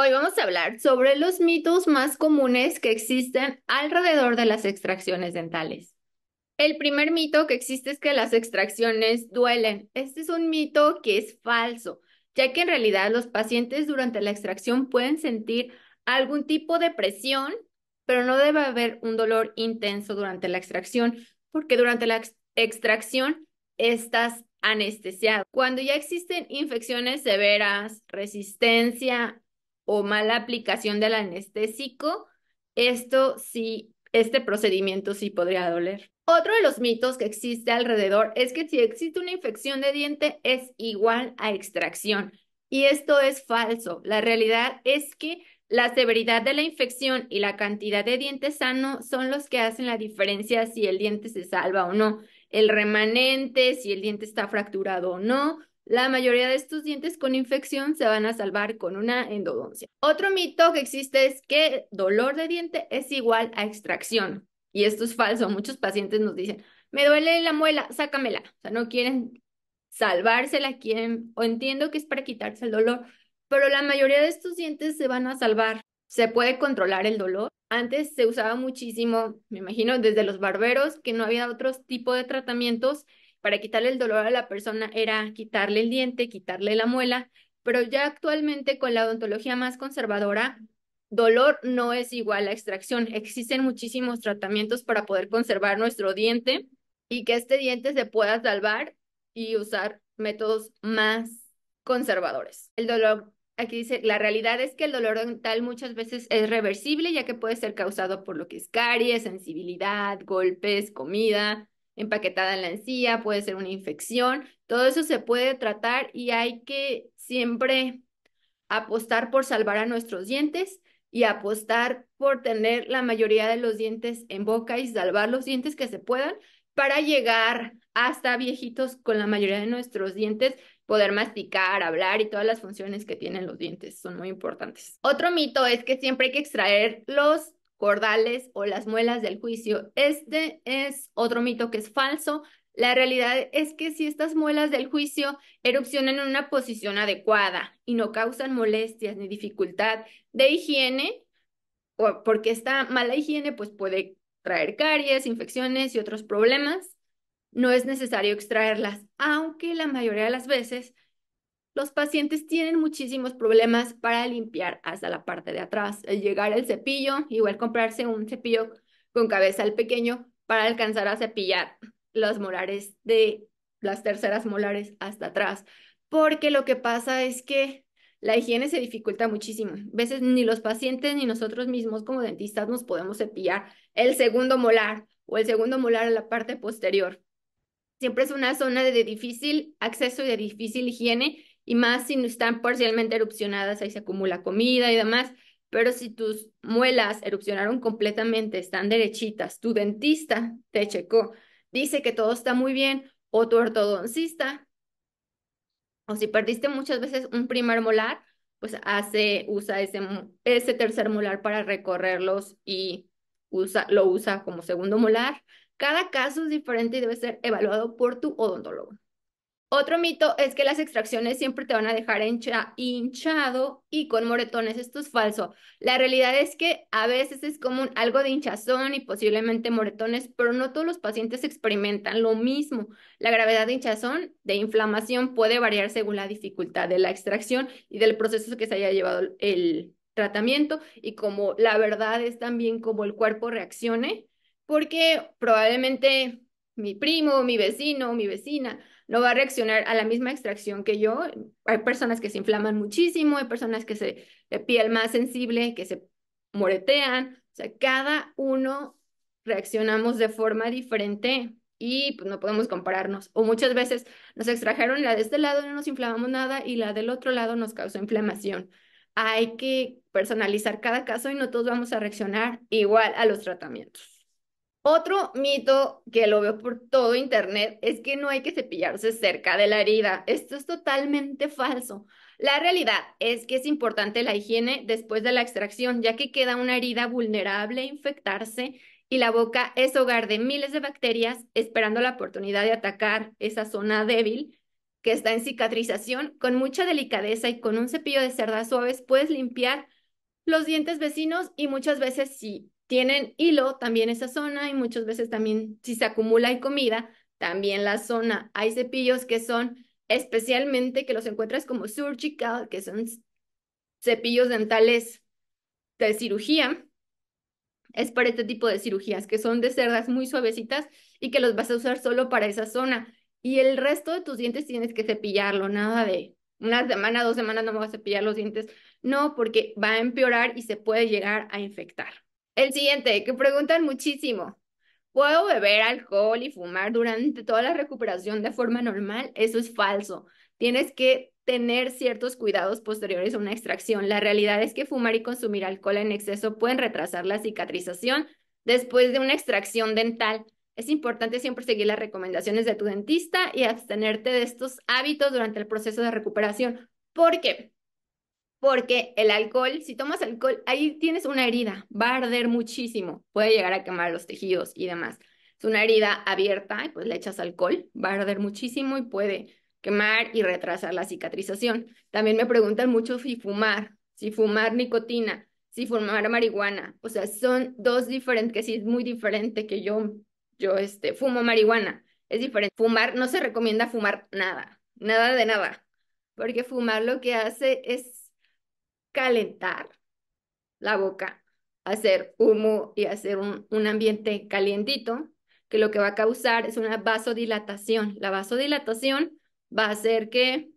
Hoy vamos a hablar sobre los mitos más comunes que existen alrededor de las extracciones dentales. El primer mito que existe es que las extracciones duelen. Este es un mito que es falso, ya que en realidad los pacientes durante la extracción pueden sentir algún tipo de presión, pero no debe haber un dolor intenso durante la extracción, porque durante la extracción estás anestesiado. Cuando ya existen infecciones severas, resistencia o mala aplicación del anestésico, esto sí, este procedimiento sí podría doler. Otro de los mitos que existe alrededor es que si existe una infección de diente es igual a extracción. Y esto es falso. La realidad es que la severidad de la infección y la cantidad de diente sano son los que hacen la diferencia si el diente se salva o no, el remanente, si el diente está fracturado o no, la mayoría de estos dientes con infección se van a salvar con una endodoncia. Otro mito que existe es que dolor de diente es igual a extracción. Y esto es falso. Muchos pacientes nos dicen, me duele la muela, sácamela. O sea, no quieren salvársela, quieren, o entiendo que es para quitarse el dolor, pero la mayoría de estos dientes se van a salvar. Se puede controlar el dolor. Antes se usaba muchísimo, me imagino, desde los barberos, que no había otros tipo de tratamientos para quitarle el dolor a la persona era quitarle el diente, quitarle la muela, pero ya actualmente con la odontología más conservadora, dolor no es igual a extracción. Existen muchísimos tratamientos para poder conservar nuestro diente y que este diente se pueda salvar y usar métodos más conservadores. El dolor, aquí dice, la realidad es que el dolor dental muchas veces es reversible ya que puede ser causado por lo que es caries, sensibilidad, golpes, comida, empaquetada en la encía, puede ser una infección, todo eso se puede tratar y hay que siempre apostar por salvar a nuestros dientes y apostar por tener la mayoría de los dientes en boca y salvar los dientes que se puedan para llegar hasta viejitos con la mayoría de nuestros dientes, poder masticar, hablar y todas las funciones que tienen los dientes son muy importantes. Otro mito es que siempre hay que extraer los cordales o las muelas del juicio. Este es otro mito que es falso. La realidad es que si estas muelas del juicio erupcionan en una posición adecuada y no causan molestias ni dificultad de higiene, o porque esta mala higiene pues puede traer caries, infecciones y otros problemas, no es necesario extraerlas, aunque la mayoría de las veces los pacientes tienen muchísimos problemas para limpiar hasta la parte de atrás. El llegar el cepillo, igual comprarse un cepillo con cabeza al pequeño para alcanzar a cepillar los molares de las terceras molares hasta atrás. Porque lo que pasa es que la higiene se dificulta muchísimo. A veces ni los pacientes ni nosotros mismos como dentistas nos podemos cepillar el segundo molar o el segundo molar a la parte posterior. Siempre es una zona de difícil acceso y de difícil higiene y más si están parcialmente erupcionadas, ahí se acumula comida y demás. Pero si tus muelas erupcionaron completamente, están derechitas, tu dentista te checó, dice que todo está muy bien, o tu ortodoncista, o si perdiste muchas veces un primer molar, pues hace, usa ese, ese tercer molar para recorrerlos y usa, lo usa como segundo molar. Cada caso es diferente y debe ser evaluado por tu odontólogo. Otro mito es que las extracciones siempre te van a dejar hinchado y con moretones. Esto es falso. La realidad es que a veces es común algo de hinchazón y posiblemente moretones, pero no todos los pacientes experimentan lo mismo. La gravedad de hinchazón, de inflamación, puede variar según la dificultad de la extracción y del proceso que se haya llevado el tratamiento y como la verdad es también como el cuerpo reaccione, porque probablemente mi primo, mi vecino, mi vecina no va a reaccionar a la misma extracción que yo. Hay personas que se inflaman muchísimo, hay personas que se piel más sensible, que se moretean. O sea, cada uno reaccionamos de forma diferente y pues, no podemos compararnos. O muchas veces nos extrajeron la de este lado y no nos inflamamos nada y la del otro lado nos causó inflamación. Hay que personalizar cada caso y no todos vamos a reaccionar igual a los tratamientos. Otro mito que lo veo por todo internet es que no hay que cepillarse cerca de la herida. Esto es totalmente falso. La realidad es que es importante la higiene después de la extracción, ya que queda una herida vulnerable a infectarse y la boca es hogar de miles de bacterias esperando la oportunidad de atacar esa zona débil que está en cicatrización. Con mucha delicadeza y con un cepillo de cerdas suaves puedes limpiar los dientes vecinos y muchas veces sí tienen hilo también esa zona y muchas veces también si se acumula hay comida, también la zona. Hay cepillos que son especialmente que los encuentras como surgical, que son cepillos dentales de cirugía. Es para este tipo de cirugías que son de cerdas muy suavecitas y que los vas a usar solo para esa zona. Y el resto de tus dientes tienes que cepillarlo, nada de una semana, dos semanas no me vas a cepillar los dientes. No, porque va a empeorar y se puede llegar a infectar. El siguiente, que preguntan muchísimo. ¿Puedo beber alcohol y fumar durante toda la recuperación de forma normal? Eso es falso. Tienes que tener ciertos cuidados posteriores a una extracción. La realidad es que fumar y consumir alcohol en exceso pueden retrasar la cicatrización después de una extracción dental. Es importante siempre seguir las recomendaciones de tu dentista y abstenerte de estos hábitos durante el proceso de recuperación, ¿Por qué? porque el alcohol, si tomas alcohol, ahí tienes una herida, va a arder muchísimo, puede llegar a quemar los tejidos y demás. Es una herida abierta pues le echas alcohol, va a arder muchísimo y puede quemar y retrasar la cicatrización. También me preguntan mucho si fumar, si fumar nicotina, si fumar marihuana, o sea, son dos diferentes, que sí es muy diferente que yo, yo este, fumo marihuana, es diferente. Fumar, no se recomienda fumar nada, nada de nada, porque fumar lo que hace es calentar la boca, hacer humo y hacer un, ambiente calientito, que lo que va a causar es una vasodilatación. La vasodilatación va a hacer que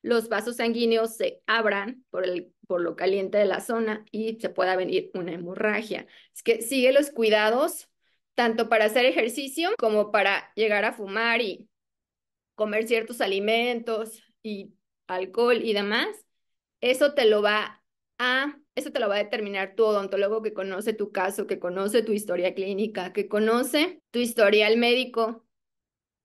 los vasos sanguíneos se abran por, el, por lo caliente de la zona y se pueda venir una hemorragia. Es que sigue los cuidados tanto para hacer ejercicio como para llegar a fumar y comer ciertos alimentos y alcohol y demás, eso te lo va a, eso te lo va a determinar tu odontólogo que conoce tu caso, que conoce tu historia clínica, que conoce tu historial médico,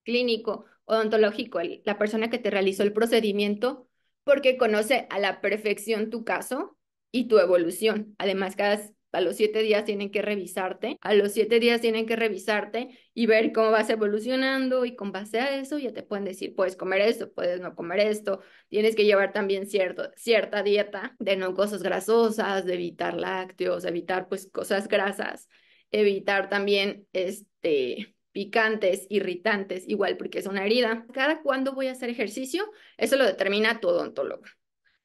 clínico, odontológico, la persona que te realizó el procedimiento, porque conoce a la perfección tu caso y tu evolución. Además, cada a los siete días tienen que revisarte, a los siete días tienen que revisarte y ver cómo vas evolucionando y con base a eso ya te pueden decir, puedes comer esto, puedes no comer esto, tienes que llevar también cierto, cierta dieta de no cosas grasosas, de evitar lácteos, evitar pues cosas grasas, evitar también este picantes, irritantes, igual porque es una herida. ¿Cada cuándo voy a hacer ejercicio? Eso lo determina tu odontólogo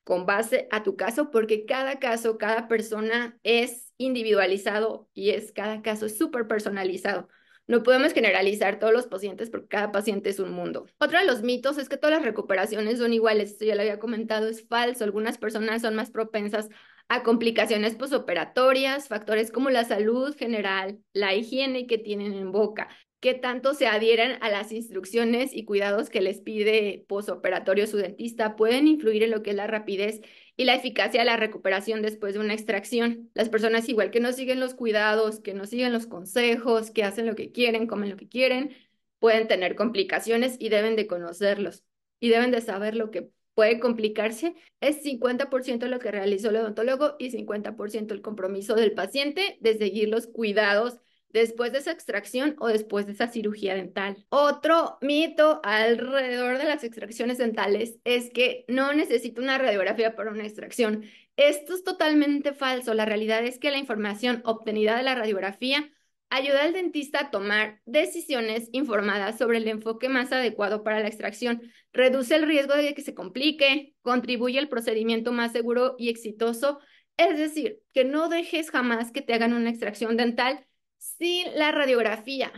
con base a tu caso, porque cada caso, cada persona es individualizado y es cada caso es súper personalizado. No podemos generalizar todos los pacientes porque cada paciente es un mundo. Otro de los mitos es que todas las recuperaciones son iguales. Esto ya lo había comentado, es falso. Algunas personas son más propensas a complicaciones posoperatorias, factores como la salud general, la higiene que tienen en boca, qué tanto se adhieran a las instrucciones y cuidados que les pide posoperatorio su dentista pueden influir en lo que es la rapidez y la eficacia de la recuperación después de una extracción. Las personas igual que no siguen los cuidados, que no siguen los consejos, que hacen lo que quieren, comen lo que quieren, pueden tener complicaciones y deben de conocerlos y deben de saber lo que puede complicarse. Es 50% lo que realizó el odontólogo y 50% el compromiso del paciente de seguir los cuidados después de esa extracción o después de esa cirugía dental. Otro mito alrededor de las extracciones dentales es que no necesito una radiografía para una extracción. Esto es totalmente falso. La realidad es que la información obtenida de la radiografía ayuda al dentista a tomar decisiones informadas sobre el enfoque más adecuado para la extracción, reduce el riesgo de que se complique, contribuye al procedimiento más seguro y exitoso, es decir, que no dejes jamás que te hagan una extracción dental sin la radiografía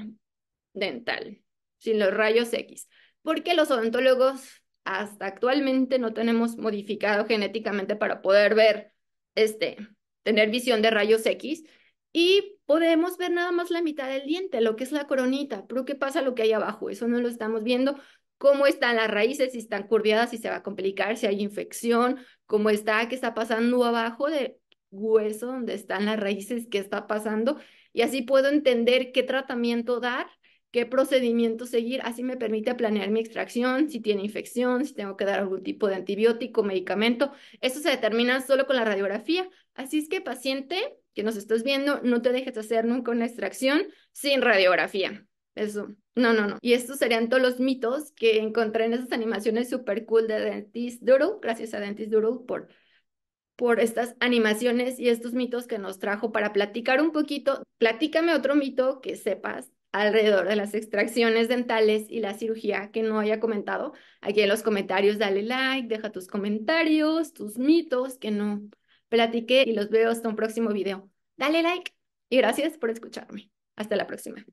dental, sin los rayos X, porque los odontólogos hasta actualmente no tenemos modificado genéticamente para poder ver, este, tener visión de rayos X y podemos ver nada más la mitad del diente, lo que es la coronita, pero ¿qué pasa lo que hay abajo? Eso no lo estamos viendo, cómo están las raíces, si están curviadas, si se va a complicar, si hay infección, cómo está, qué está pasando abajo del hueso donde están las raíces, qué está pasando y así puedo entender qué tratamiento dar, qué procedimiento seguir. Así me permite planear mi extracción, si tiene infección, si tengo que dar algún tipo de antibiótico, medicamento. Eso se determina solo con la radiografía. Así es que paciente que nos estás viendo, no te dejes hacer nunca una extracción sin radiografía. Eso, no, no, no. Y estos serían todos los mitos que encontré en esas animaciones super cool de Dentist Doodle. Gracias a Dentist Doodle por por estas animaciones y estos mitos que nos trajo para platicar un poquito. Platícame otro mito que sepas alrededor de las extracciones dentales y la cirugía que no haya comentado. Aquí en los comentarios dale like, deja tus comentarios, tus mitos que no platiqué y los veo hasta un próximo video. Dale like y gracias por escucharme. Hasta la próxima.